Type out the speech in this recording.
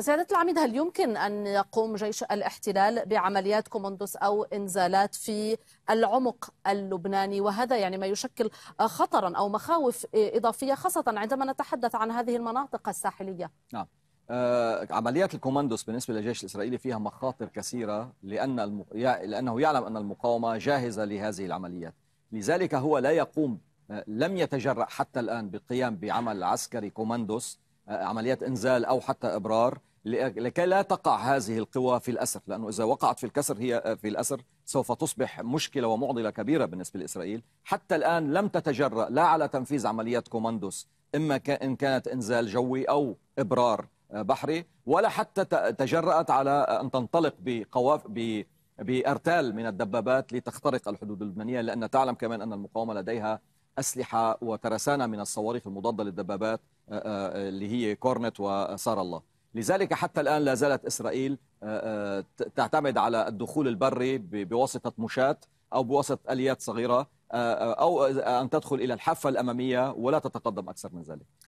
سيادة العميد هل يمكن أن يقوم جيش الاحتلال بعمليات كومندوس أو إنزالات في العمق اللبناني وهذا يعني ما يشكل خطرا أو مخاوف إضافية خاصة عندما نتحدث عن هذه المناطق الساحلية نعم آه، عمليات الكوماندوس بالنسبه للجيش الاسرائيلي فيها مخاطر كثيره لان لانه يعلم ان المقاومه جاهزه لهذه العمليات، لذلك هو لا يقوم آه، لم يتجرأ حتى الان بالقيام بعمل عسكري كوماندوس آه، عمليات انزال او حتى ابرار لكي لا تقع هذه القوى في الأسر لأنه إذا وقعت في الكسر هي آه، في الأسر سوف تصبح مشكلة ومعضلة كبيرة بالنسبة لإسرائيل حتى الآن لم تتجرأ لا على تنفيذ عمليات كوماندوس إما إن كانت إنزال جوي أو إبرار آه، بحري ولا حتى تجرأت على آه، أن تنطلق بقواف بأرتال من الدبابات لتخترق الحدود اللبنانية لأن تعلم كمان أن المقاومة لديها أسلحة وترسانة من الصواريخ المضادة للدبابات اللي هي كورنت وسار الله لذلك حتى الآن لا زالت إسرائيل آه، آه، تعتمد على الدخول البري بواسطة مشاة أو بواسطة آليات صغيرة آه، أو أن تدخل إلى الحافة الأمامية ولا تتقدم أكثر من ذلك